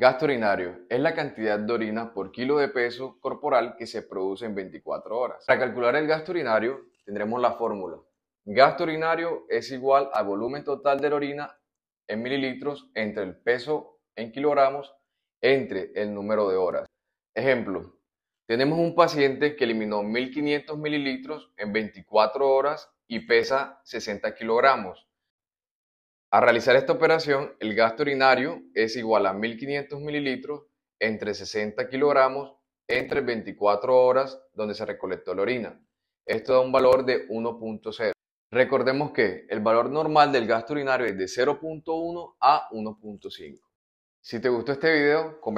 Gasto urinario es la cantidad de orina por kilo de peso corporal que se produce en 24 horas. Para calcular el gasto urinario tendremos la fórmula. Gasto urinario es igual al volumen total de la orina en mililitros entre el peso en kilogramos entre el número de horas. Ejemplo, tenemos un paciente que eliminó 1500 mililitros en 24 horas y pesa 60 kilogramos. Al realizar esta operación, el gasto urinario es igual a 1.500 mililitros entre 60 kilogramos entre 24 horas donde se recolectó la orina. Esto da un valor de 1.0. Recordemos que el valor normal del gasto urinario es de 0.1 a 1.5. Si te gustó este video, comenta.